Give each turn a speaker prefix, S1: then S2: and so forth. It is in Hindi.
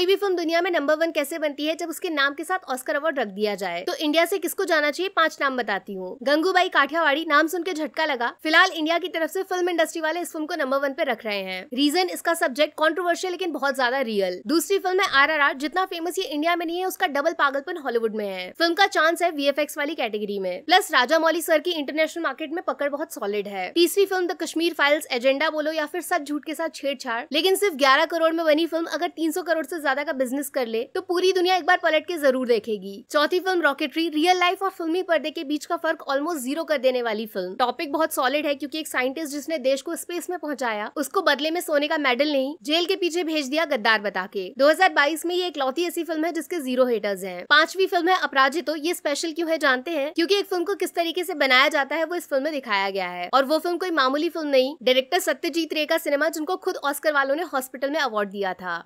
S1: कोई भी फिल्म दुनिया में नंबर वन कैसे बनती है जब उसके नाम के साथ ऑस्कर अवार्ड रख दिया जाए तो इंडिया से किसको जाना चाहिए पांच नाम बताती हूँ गंगूबाई काठियावाड़ी नाम सुन के झटका लगा फिलहाल इंडिया की तरफ से फिल्म इंडस्ट्री वाले इस फिल्म को नंबर वन पे रख रहे हैं रीजन इसका सब्जेक्ट कॉन्ट्रोवर्शियल लेकिन बहुत ज्यादा रियल दूसरी फिल्म है आर जितना फेमस ये इंडिया में नहीं है उसका डबल पागलपन हॉलीवुड में है फिल्म का चांस है वी वाली कैटेगरी में प्लस राजा मौली सर की इंटरनेशनल मार्केट में पकड़ बहुत सॉलिड है तीसरी film the Kashmir files agenda बोलो या फिर सब झूठ के साथ छेड़छाड़ लेकिन सिर्फ ग्यारह करोड़ में बनी फिल्म अगर तीन करोड़ ऐसी ज़्यादा का बिजनेस कर ले तो पूरी दुनिया एक बार पलट के जरूर देखेगी चौथी फिल्म रॉकेटरी रियल लाइफ और फिल्मी पर्दे के बीच का फर्क ऑलमोस्ट जीरो कर देने वाली फिल्म टॉपिक बहुत सॉलिड है क्योंकि एक साइंटिस्ट जिसने देश को स्पेस में पहुंचाया उसको बदले में सोने का मेडल नहीं जेल के पीछे भेज दिया गद्दार बता के दो में ये एक लौती ऐसी फिल्म है जिसके जीरो हेटर्स है पांचवी फिल्म है अपराजित तो ये स्पेशल क्यों है जानते हैं क्योंकि एक फिल्म को किस तरीके से बनाया जाता है वो इस फिल्म में दिखाया गया है और वो फिल्म कोई मामूली फिल्म नहीं डायरेक्टर सत्यजीत रे का सिनेमा जिनको खुद ऑस्कर वालों ने हॉस्पिटल में अवार्ड दिया था